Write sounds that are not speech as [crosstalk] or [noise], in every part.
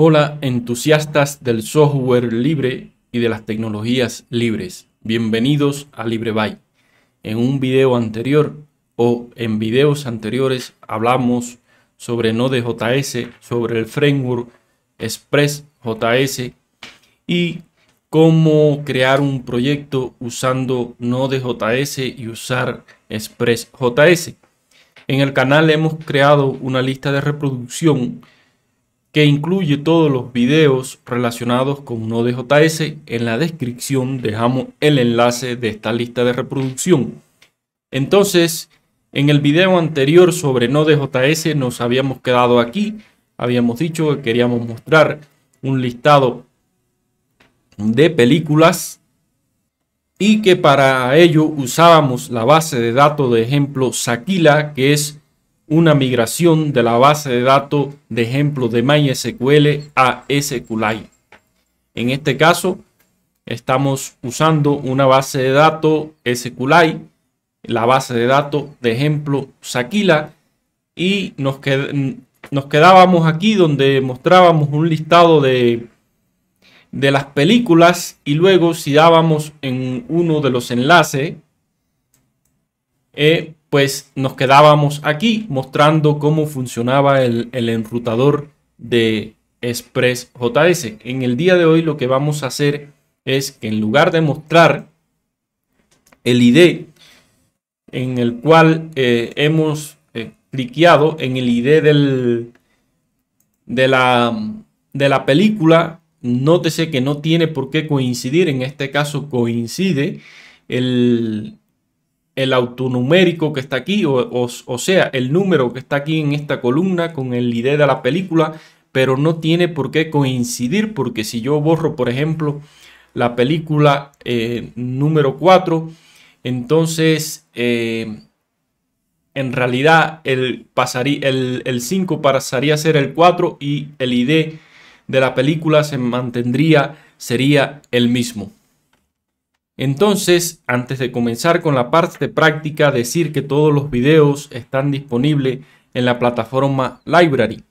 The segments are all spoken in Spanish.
Hola entusiastas del software libre y de las tecnologías libres. Bienvenidos a LibreBuy. En un video anterior o en videos anteriores hablamos sobre Node.js, sobre el framework ExpressJS y cómo crear un proyecto usando Node.js y usar ExpressJS. En el canal hemos creado una lista de reproducción que incluye todos los videos relacionados con Node.js. En la descripción dejamos el enlace de esta lista de reproducción. Entonces, en el video anterior sobre Node.js nos habíamos quedado aquí. Habíamos dicho que queríamos mostrar un listado de películas y que para ello usábamos la base de datos de ejemplo Sakila, que es una migración de la base de datos de ejemplo de MySQL a SQLite. En este caso, estamos usando una base de datos SQLite, la base de datos de ejemplo Saquila y nos, quedábamos aquí donde mostrábamos un listado de, de las películas y luego si dábamos en uno de los enlaces, eh, pues nos quedábamos aquí mostrando cómo funcionaba el, enrutador de Express JS. En el día de hoy lo que vamos a hacer es que en lugar de mostrar el ID en el cual eh, hemos eh, cliqueado en el ID del, de, de la película, nótese que no tiene por qué coincidir, en este caso coincide el, el autonumérico que está aquí, o, sea, el número que está aquí en esta columna con el ID de la película, pero no tiene por qué coincidir, porque si yo borro, por ejemplo, la película eh, número 4, entonces eh, en realidad el, pasaría, el, el 5 pasaría a ser el 4 y el ID de la película se mantendría, sería el mismo. Entonces, antes de comenzar con la parte práctica, decir que todos los videos están disponibles en la plataforma Library.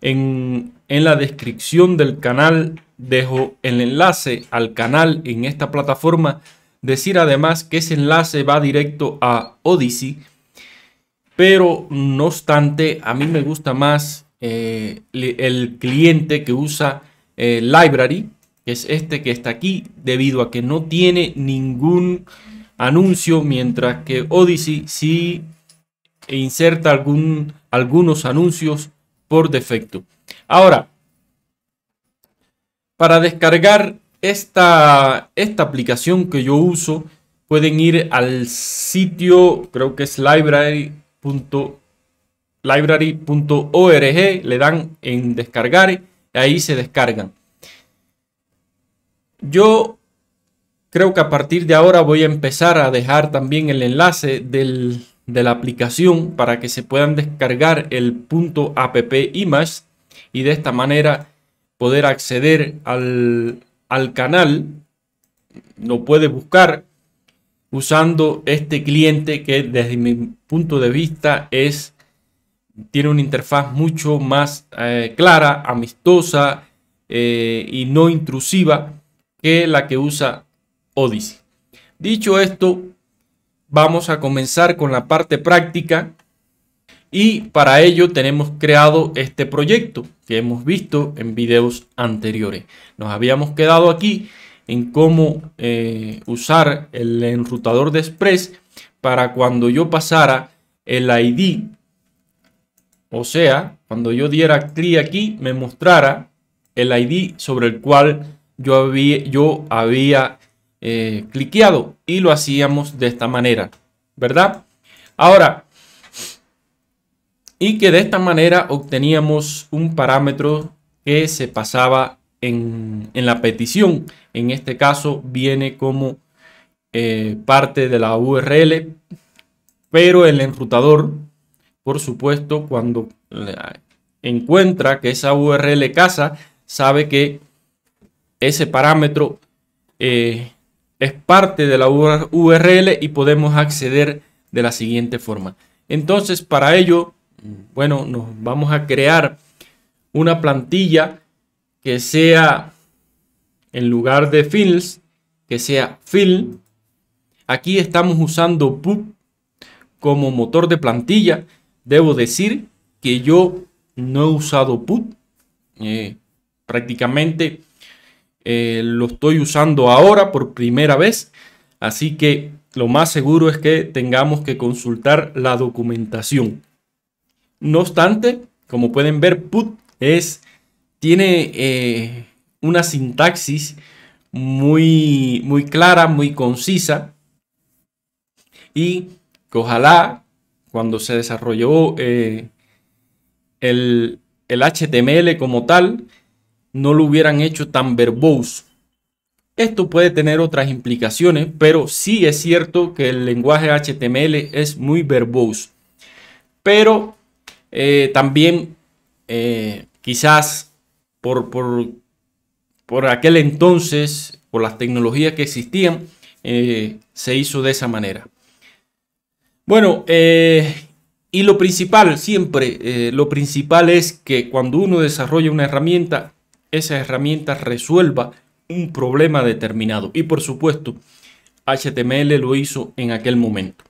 En, la descripción del canal dejo el enlace al canal en esta plataforma. Decir además que ese enlace va directo a Odyssey. Pero no obstante, a mí me gusta más eh, el cliente que usa eh, Library que es este que está aquí, debido a que no tiene ningún anuncio, mientras que Odyssey sí inserta algún, algunos anuncios por defecto. Ahora, para descargar esta, esta aplicación que yo uso, pueden ir al sitio, creo que es library.org, le dan en descargar, y ahí se descargan. Yo creo que a partir de ahora voy a empezar a dejar también el enlace de la aplicación para que se puedan descargar el punto app image y de esta manera poder acceder al, al canal. Lo puede buscar usando este cliente que desde mi punto de vista es tiene una interfaz mucho más eh, clara, amistosa eh, y no intrusiva que la que usa Odyssey. Dicho esto, vamos a comenzar con la parte práctica y para ello tenemos creado este proyecto que hemos visto en videos anteriores. Nos habíamos quedado aquí en cómo eh, usar el enrutador de Express para cuando yo pasara el ID, o sea, cuando yo diera clic aquí, me mostrara el ID sobre el cual yo había, yo eh, había y lo hacíamos de esta manera, ¿verdad? Ahora, y que de esta manera obteníamos un parámetro que se pasaba en, la petición. En este caso viene como eh, parte de la URL, pero el enrutador, por supuesto, cuando encuentra que esa URL casa, sabe que ese parámetro eh, es parte de la URL y podemos acceder de la siguiente forma. Entonces, para ello, bueno, nos vamos a crear una plantilla que sea, en lugar de fills, que sea fill. Aquí estamos usando put como motor de plantilla. Debo decir que yo no he usado put eh, prácticamente eh, lo estoy usando ahora por primera vez, así que lo más seguro es que tengamos que consultar la documentación. No obstante, como pueden ver, put es, tiene eh, una sintaxis muy, muy clara, muy concisa y ojalá cuando se desarrolló eh, el, el HTML como tal, no lo hubieran hecho tan verboso. Esto puede tener otras implicaciones, pero sí es cierto que el lenguaje HTML es muy verboso. Pero eh, también eh, quizás por, por, aquel entonces, por las tecnologías que existían, eh, se hizo de esa manera. Bueno, y lo principal, siempre, lo principal es que cuando uno desarrolla una herramienta, esa herramienta resuelva un problema determinado. Y por supuesto, HTML lo hizo en aquel momento.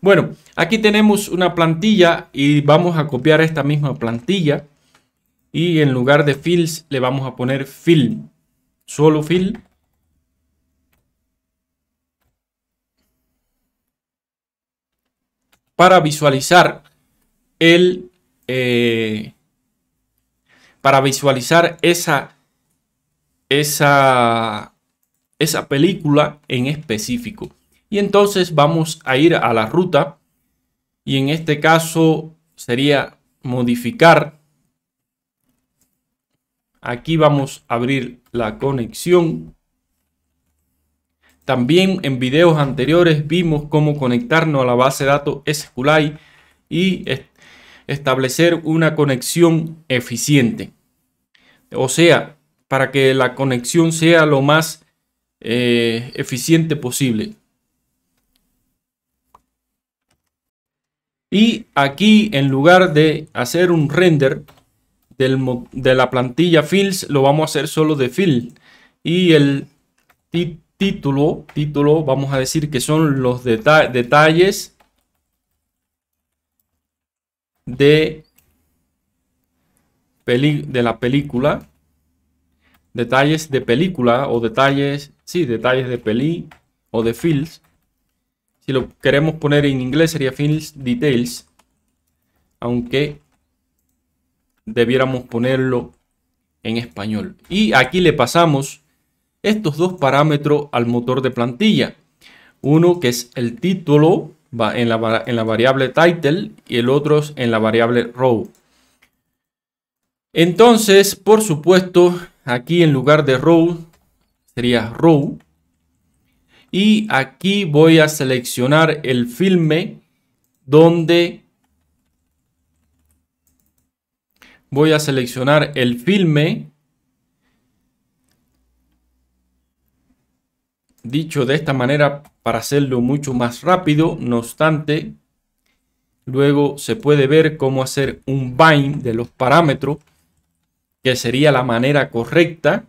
Bueno, aquí tenemos una plantilla y vamos a copiar esta misma plantilla. Y en lugar de fills le vamos a poner film. Solo film. Para visualizar el, eh, para visualizar esa, esa, esa película en específico. Y entonces vamos a ir a la ruta y en este caso sería modificar. Aquí vamos a abrir la conexión. También en videos anteriores vimos cómo conectarnos a la base de datos SQLite y establecer una conexión eficiente. O sea, para que la conexión sea lo más eh, eficiente posible. Y aquí en lugar de hacer un render de la plantilla fields, lo vamos a hacer solo de fill. Y el título, título, vamos a decir que son los detalles de de la película, detalles de película o detalles, sí, detalles de peli o de films Si lo queremos poner en inglés sería films details, aunque debiéramos ponerlo en español. Y aquí le pasamos estos dos parámetros al motor de plantilla. Uno que es el título en la, en la variable title y el otro es en la variable row. Entonces, por supuesto, aquí en lugar de row sería row. Y aquí voy a seleccionar el filme donde voy a seleccionar el filme dicho de esta manera para hacerlo mucho más rápido. No obstante, luego se puede ver cómo hacer un bind de los parámetros que sería la manera correcta,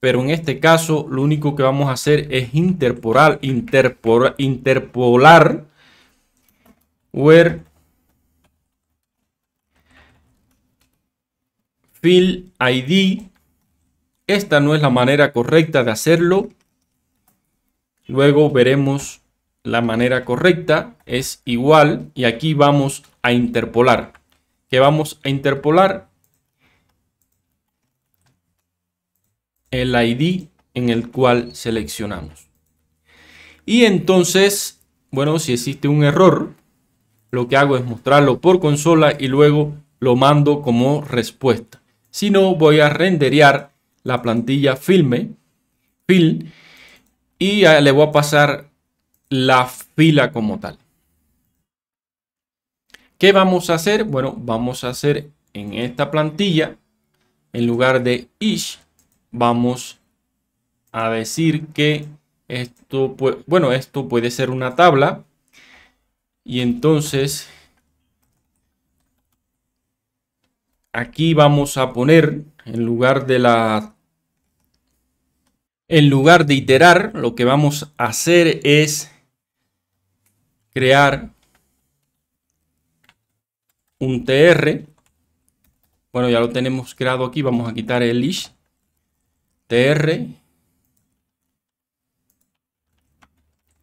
pero en este caso lo único que vamos a hacer es interpolar, interpolar, interpolar where fill ID. Esta no es la manera correcta de hacerlo. Luego veremos la manera correcta. Es igual y aquí vamos a interpolar. ¿Qué vamos a interpolar? el ID en el cual seleccionamos. Y entonces, bueno, si existe un error, lo que hago es mostrarlo por consola y luego lo mando como respuesta. Si no, voy a renderear la plantilla filme, film, y le voy a pasar la fila como tal. ¿Qué vamos a hacer? Bueno, vamos a hacer en esta plantilla, en lugar de ish, vamos a decir que esto, bueno, esto puede ser una tabla y entonces aquí vamos a poner en lugar de la en lugar de iterar lo que vamos a hacer es crear un tr bueno ya lo tenemos creado aquí vamos a quitar el ish tr.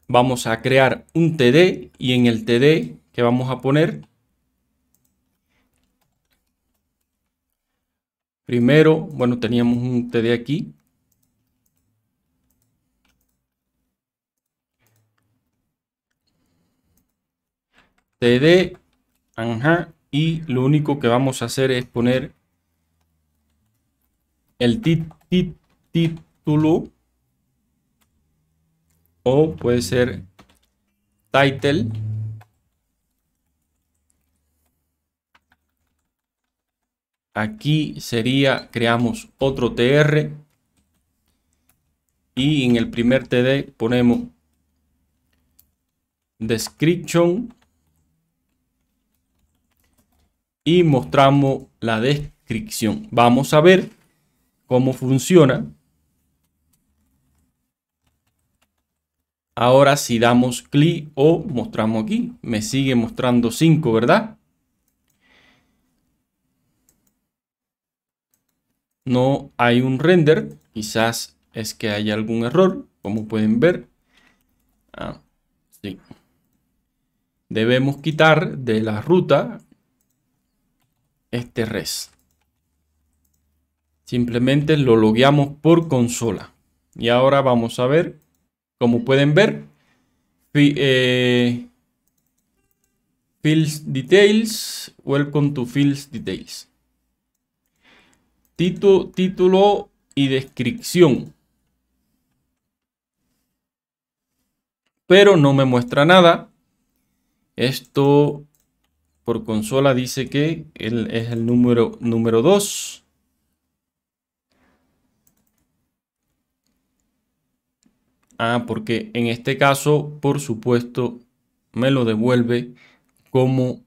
Vamos a crear un td y en el td que vamos a poner primero, bueno, teníamos un td aquí. td, ajá, y lo único que vamos a hacer es poner el tit, tit título o puede ser title. Aquí sería, creamos otro TR y en el primer TD ponemos description y mostramos la descripción. Vamos a ver cómo funciona Ahora si damos clic o mostramos aquí, me sigue mostrando 5, ¿verdad? No hay un render, quizás es que hay algún error, como pueden ver. Ah, sí. Debemos quitar de la ruta este res. Simplemente lo logueamos por consola. Y ahora vamos a ver como pueden ver, eh, Fields Details, Welcome to Fields Details. título y descripción. Pero no me muestra nada. Esto por consola dice que él es el número número 2. Ah, porque en este caso, por supuesto, me lo devuelve como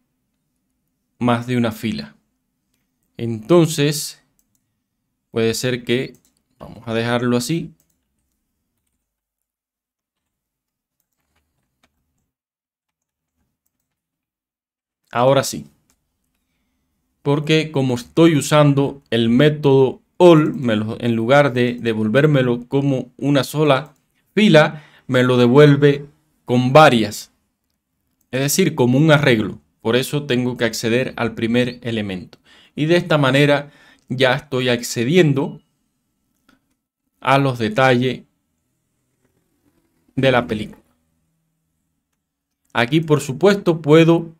más de una fila. Entonces, puede ser que, vamos a dejarlo así. Ahora sí. Porque como estoy usando el método all, en lugar de devolvérmelo como una sola fila me lo devuelve con varias, es decir, como un arreglo. Por eso tengo que acceder al primer elemento. Y de esta manera ya estoy accediendo a los detalles de la película. Aquí, por supuesto, puedo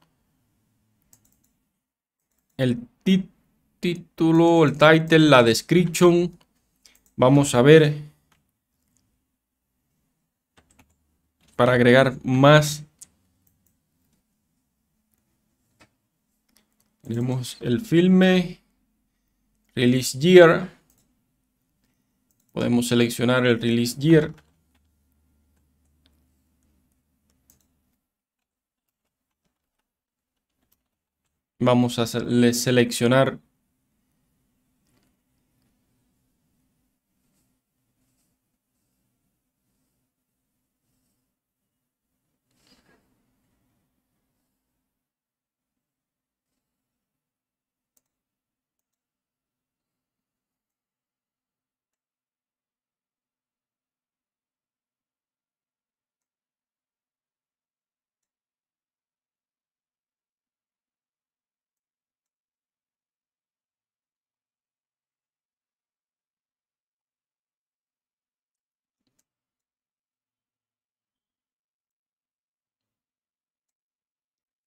el título, el title, la description. Vamos a ver para agregar más. Tenemos el filme, release year. Podemos seleccionar el release year. Vamos a seleccionar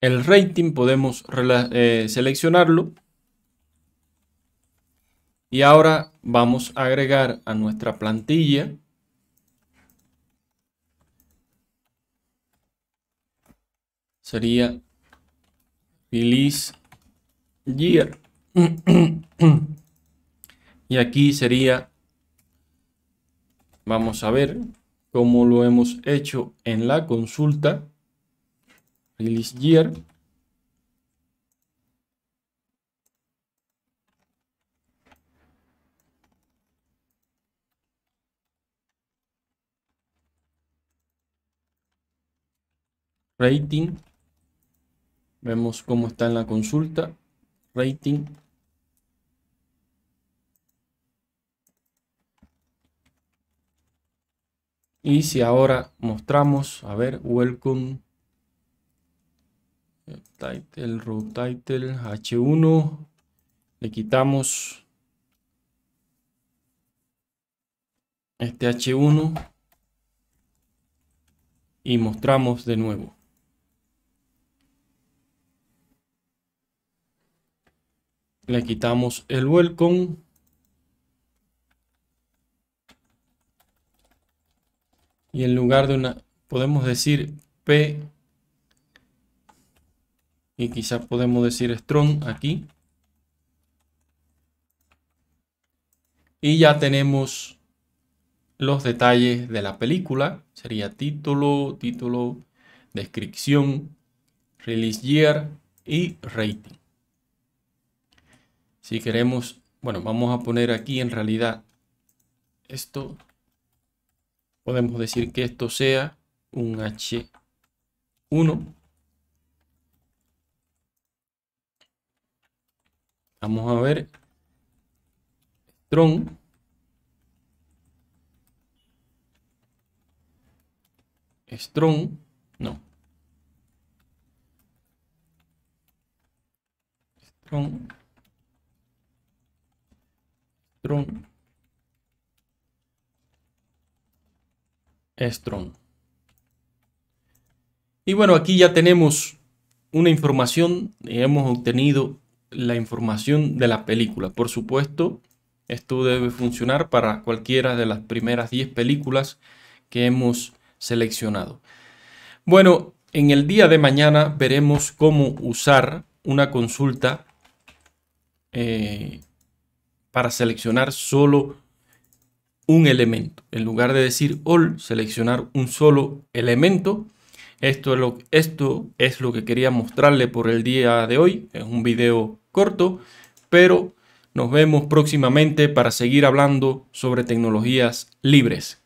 El rating podemos eh, seleccionarlo. Y ahora vamos a agregar a nuestra plantilla sería Feliz Year. [clears throat] y aquí sería, vamos a ver cómo lo hemos hecho en la consulta release year. Rating. Vemos cómo está en la consulta. Rating. Y si ahora mostramos, a ver, welcome el root title, h1, le quitamos este h1 y mostramos de nuevo. Le quitamos el welcome. Y en lugar de una, podemos decir P y quizás podemos decir strong aquí. Y ya tenemos los detalles de la película. Sería título, título, descripción, release year y rating. Si queremos, bueno, vamos a poner aquí en realidad esto. Podemos decir que esto sea un H1 Vamos a ver. Strong. Strong. No. Strong. Strong. Strong. Y bueno, aquí ya tenemos una información que hemos obtenido la información de la película. Por supuesto, esto debe funcionar para cualquiera de las primeras 10 películas que hemos seleccionado. Bueno, en el día de mañana veremos cómo usar una consulta eh, para seleccionar solo un elemento. En lugar de decir all, seleccionar un solo elemento. Esto es, lo, esto es lo que quería mostrarle por el día de hoy. Es un video corto, pero nos vemos próximamente para seguir hablando sobre tecnologías libres.